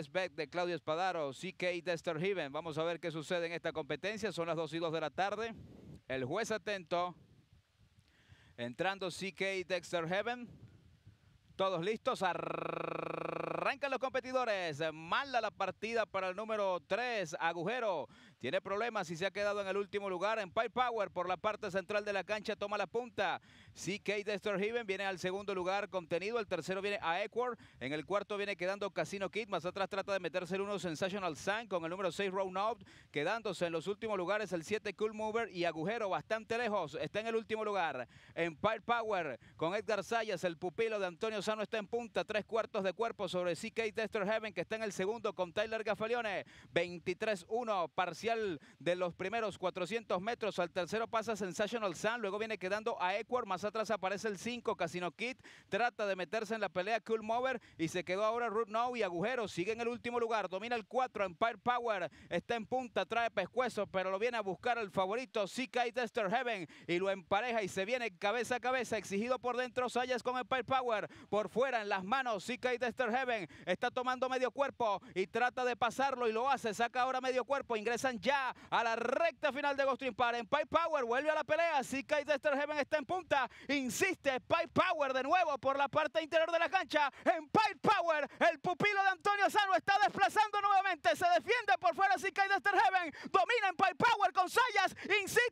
Spec de Claudio Espadaro, CK Dexter Heaven. Vamos a ver qué sucede en esta competencia. Son las 2 y 2 de la tarde. El juez atento. Entrando CK Dexter Heaven. Todos listos. Arrancan los competidores. Mala la partida para el número 3, Agujero. Tiene problemas y se ha quedado en el último lugar. Empire Power por la parte central de la cancha toma la punta. CK de Heaven viene al segundo lugar contenido. El tercero viene a Equor. En el cuarto viene quedando Casino Kid. Más atrás trata de meterse el uno Sensational Sun con el número 6 Round Quedándose en los últimos lugares el 7 Cool Mover y Agujero bastante lejos. Está en el último lugar. Empire Power con Edgar Sayas, el pupilo de Antonio Sano está en punta. Tres cuartos de cuerpo sobre CK Heaven, que está en el segundo con Tyler Gafalione. 23-1, parcial de los primeros 400 metros. Al tercero pasa Sensational Sun, luego viene quedando a Equor, Más atrás aparece el 5, Casino Kit Trata de meterse en la pelea Cool Mover y se quedó ahora Root Now y Agujero. Sigue en el último lugar, domina el 4, Empire Power. Está en punta, trae pescuezo, pero lo viene a buscar el favorito CK Dexter Heaven y lo empareja y se viene cabeza a cabeza, exigido por dentro Sayas con Empire Power. Por fuera en las manos CK Dexter Heaven Está tomando medio cuerpo y trata de pasarlo y lo hace. Saca ahora medio cuerpo. Ingresan ya a la recta final de Ghost Park. En Pipe Power vuelve a la pelea. Si Kai Dexter Heaven está en punta. Insiste Pipe Power de nuevo por la parte interior de la cancha. En Pipe Power, el pupilo de Antonio Sano está desplazando nuevamente. Se defiende por fuera. Si cae Dexter Heaven domina en Power con Sayas. Insiste.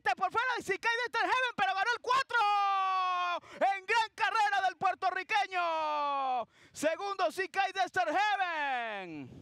Segundo, si cae Heaven.